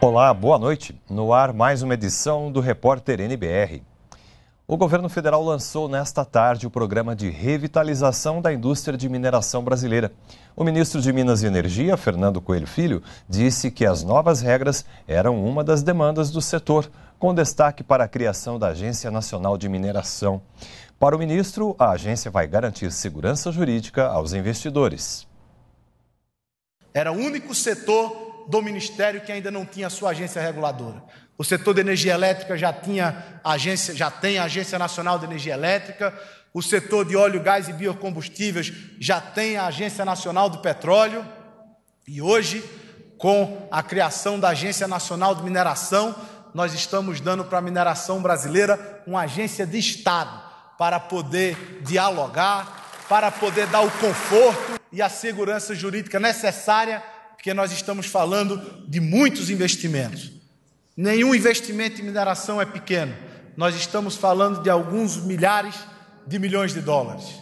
Olá, boa noite. No ar, mais uma edição do Repórter NBR. O governo federal lançou nesta tarde o programa de revitalização da indústria de mineração brasileira. O ministro de Minas e Energia, Fernando Coelho Filho, disse que as novas regras eram uma das demandas do setor com destaque para a criação da Agência Nacional de Mineração. Para o ministro, a agência vai garantir segurança jurídica aos investidores. Era o único setor do ministério que ainda não tinha sua agência reguladora. O setor de energia elétrica já tinha agência, já tem a Agência Nacional de Energia Elétrica, o setor de óleo, gás e biocombustíveis já tem a Agência Nacional do Petróleo. E hoje, com a criação da Agência Nacional de Mineração, nós estamos dando para a mineração brasileira uma agência de Estado para poder dialogar, para poder dar o conforto e a segurança jurídica necessária, porque nós estamos falando de muitos investimentos. Nenhum investimento em mineração é pequeno. Nós estamos falando de alguns milhares de milhões de dólares.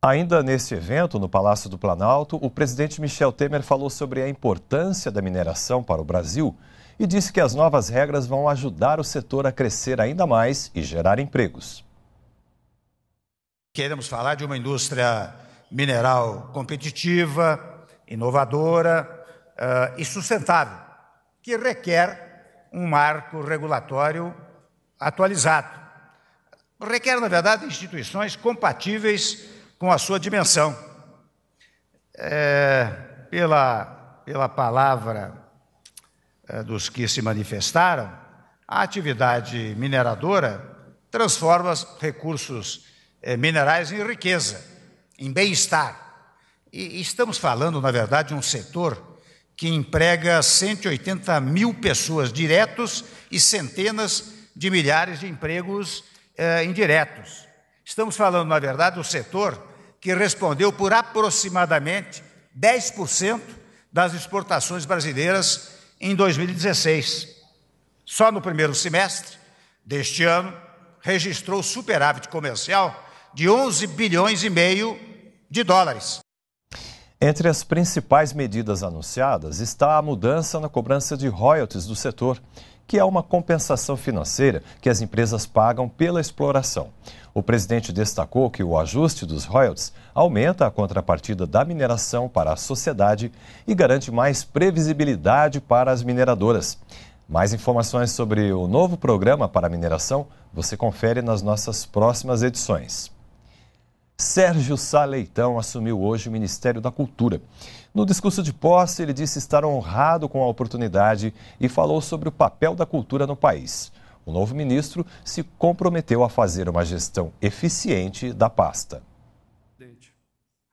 Ainda nesse evento, no Palácio do Planalto, o presidente Michel Temer falou sobre a importância da mineração para o Brasil e disse que as novas regras vão ajudar o setor a crescer ainda mais e gerar empregos. Queremos falar de uma indústria mineral competitiva, inovadora uh, e sustentável, que requer um marco regulatório atualizado. Requer, na verdade, instituições compatíveis com a sua dimensão. É, pela, pela palavra é, dos que se manifestaram, a atividade mineradora transforma recursos é, minerais em riqueza, em bem-estar. E estamos falando, na verdade, de um setor que emprega 180 mil pessoas diretos e centenas de milhares de empregos eh, indiretos. Estamos falando, na verdade, do setor que respondeu por aproximadamente 10% das exportações brasileiras em 2016. Só no primeiro semestre deste ano, registrou superávit comercial de 11 bilhões e meio de dólares. Entre as principais medidas anunciadas está a mudança na cobrança de royalties do setor, que é uma compensação financeira que as empresas pagam pela exploração. O presidente destacou que o ajuste dos royalties aumenta a contrapartida da mineração para a sociedade e garante mais previsibilidade para as mineradoras. Mais informações sobre o novo programa para mineração você confere nas nossas próximas edições. Sérgio Saleitão assumiu hoje o Ministério da Cultura. No discurso de posse, ele disse estar honrado com a oportunidade e falou sobre o papel da cultura no país. O novo ministro se comprometeu a fazer uma gestão eficiente da pasta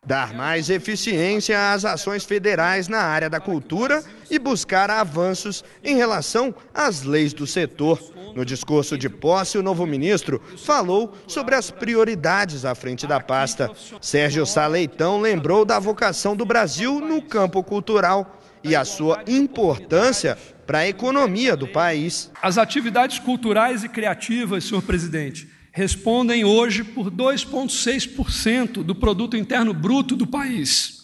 dar mais eficiência às ações federais na área da cultura e buscar avanços em relação às leis do setor. No discurso de posse, o novo ministro falou sobre as prioridades à frente da pasta. Sérgio Saleitão lembrou da vocação do Brasil no campo cultural e a sua importância para a economia do país. As atividades culturais e criativas, senhor presidente, respondem hoje por 2,6% do produto interno bruto do país,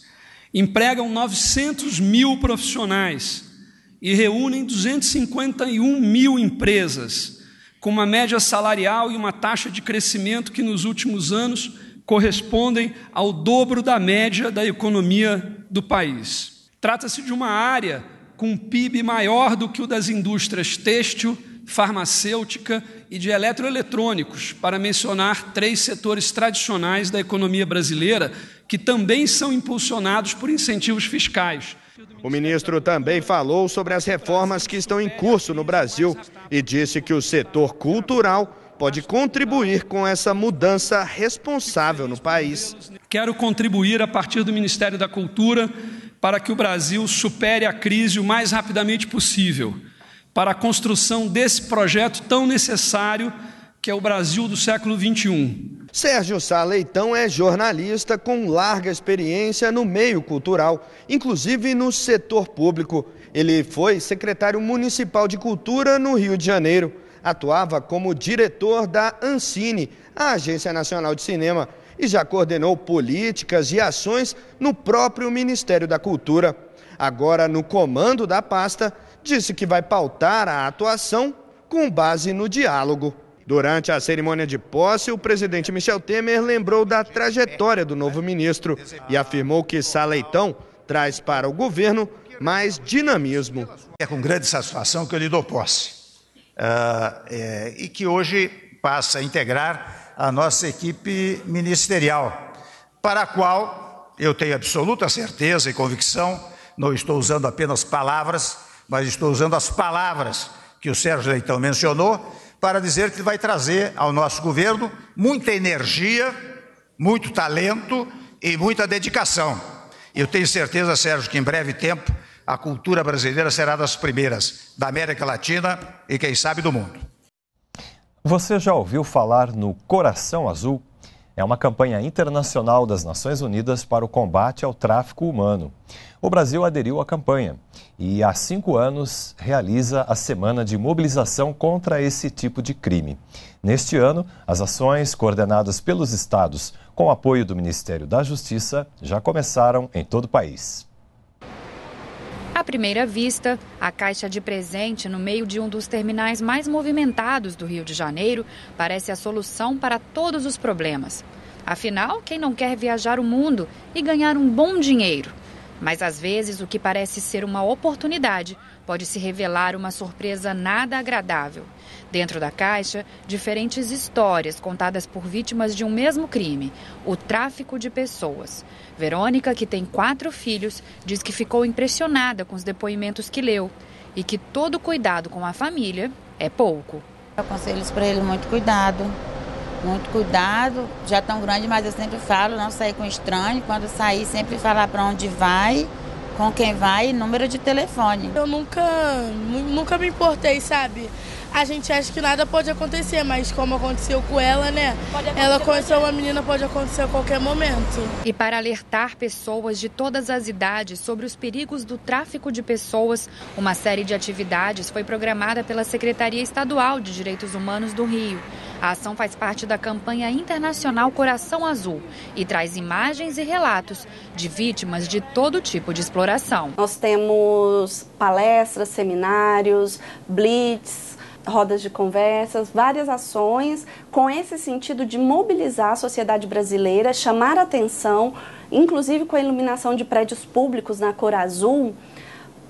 empregam 900 mil profissionais e reúnem 251 mil empresas, com uma média salarial e uma taxa de crescimento que nos últimos anos correspondem ao dobro da média da economia do país. Trata-se de uma área com um PIB maior do que o das indústrias têxtil farmacêutica e de eletroeletrônicos, para mencionar três setores tradicionais da economia brasileira que também são impulsionados por incentivos fiscais. O ministro também falou sobre as reformas que estão em curso no Brasil e disse que o setor cultural pode contribuir com essa mudança responsável no país. Quero contribuir a partir do Ministério da Cultura para que o Brasil supere a crise o mais rapidamente possível para a construção desse projeto tão necessário que é o Brasil do século XXI. Sérgio Sá Leitão é jornalista com larga experiência no meio cultural, inclusive no setor público. Ele foi secretário municipal de cultura no Rio de Janeiro. Atuava como diretor da Ancine, a Agência Nacional de Cinema, e já coordenou políticas e ações no próprio Ministério da Cultura. Agora, no comando da pasta, disse que vai pautar a atuação com base no diálogo. Durante a cerimônia de posse, o presidente Michel Temer lembrou da trajetória do novo ministro e afirmou que Saleitão traz para o governo mais dinamismo. É com grande satisfação que eu lhe dou posse uh, é, e que hoje passa a integrar a nossa equipe ministerial, para a qual eu tenho absoluta certeza e convicção, não estou usando apenas palavras, mas estou usando as palavras que o Sérgio Leitão mencionou para dizer que vai trazer ao nosso governo muita energia, muito talento e muita dedicação. Eu tenho certeza, Sérgio, que em breve tempo a cultura brasileira será das primeiras da América Latina e, quem sabe, do mundo. Você já ouviu falar no Coração Azul? é uma campanha internacional das Nações Unidas para o combate ao tráfico humano. O Brasil aderiu à campanha e, há cinco anos, realiza a Semana de Mobilização contra esse tipo de crime. Neste ano, as ações coordenadas pelos estados com apoio do Ministério da Justiça já começaram em todo o país. À primeira vista, a caixa de presente no meio de um dos terminais mais movimentados do Rio de Janeiro parece a solução para todos os problemas. Afinal, quem não quer viajar o mundo e ganhar um bom dinheiro? Mas às vezes o que parece ser uma oportunidade pode se revelar uma surpresa nada agradável. Dentro da caixa, diferentes histórias contadas por vítimas de um mesmo crime, o tráfico de pessoas. Verônica, que tem quatro filhos, diz que ficou impressionada com os depoimentos que leu e que todo cuidado com a família é pouco. aconselho para ele muito cuidado, muito cuidado, já tão grande, mas eu sempre falo, não sair com estranho. Quando sair, sempre falar para onde vai, com quem vai e número de telefone. Eu nunca, nunca me importei, sabe? a gente acha que nada pode acontecer, mas como aconteceu com ela, né? Ela conheceu uma menina, pode acontecer a qualquer momento. E para alertar pessoas de todas as idades sobre os perigos do tráfico de pessoas, uma série de atividades foi programada pela Secretaria Estadual de Direitos Humanos do Rio. A ação faz parte da campanha internacional Coração Azul e traz imagens e relatos de vítimas de todo tipo de exploração. Nós temos palestras, seminários, blitz, rodas de conversas, várias ações com esse sentido de mobilizar a sociedade brasileira, chamar atenção, inclusive com a iluminação de prédios públicos na cor azul,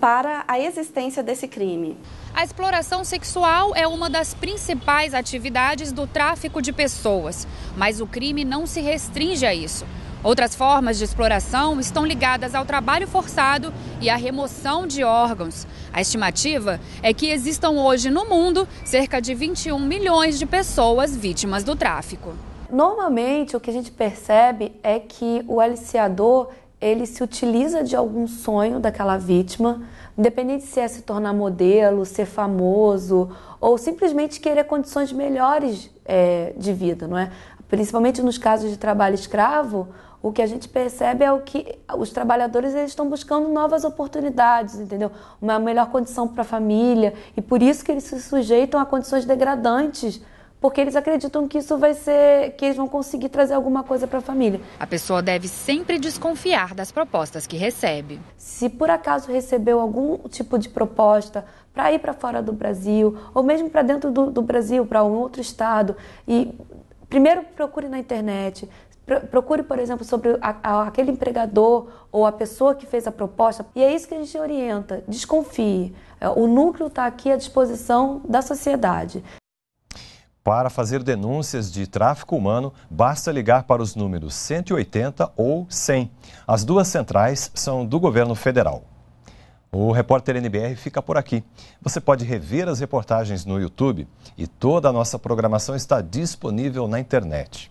para a existência desse crime. A exploração sexual é uma das principais atividades do tráfico de pessoas, mas o crime não se restringe a isso. Outras formas de exploração estão ligadas ao trabalho forçado e à remoção de órgãos. A estimativa é que existam hoje no mundo cerca de 21 milhões de pessoas vítimas do tráfico. Normalmente, o que a gente percebe é que o aliciador ele se utiliza de algum sonho daquela vítima, independente se é se tornar modelo, ser famoso ou simplesmente querer condições melhores é, de vida, não é? Principalmente nos casos de trabalho escravo, o que a gente percebe é o que os trabalhadores eles estão buscando novas oportunidades, entendeu? Uma melhor condição para a família e por isso que eles se sujeitam a condições degradantes porque eles acreditam que isso vai ser, que eles vão conseguir trazer alguma coisa para a família. A pessoa deve sempre desconfiar das propostas que recebe. Se por acaso recebeu algum tipo de proposta para ir para fora do Brasil, ou mesmo para dentro do, do Brasil, para um outro estado, e primeiro procure na internet, Procure, por exemplo, sobre a, a, aquele empregador ou a pessoa que fez a proposta. E é isso que a gente orienta. Desconfie. É, o núcleo está aqui à disposição da sociedade. Para fazer denúncias de tráfico humano, basta ligar para os números 180 ou 100. As duas centrais são do governo federal. O repórter NBR fica por aqui. Você pode rever as reportagens no YouTube e toda a nossa programação está disponível na internet.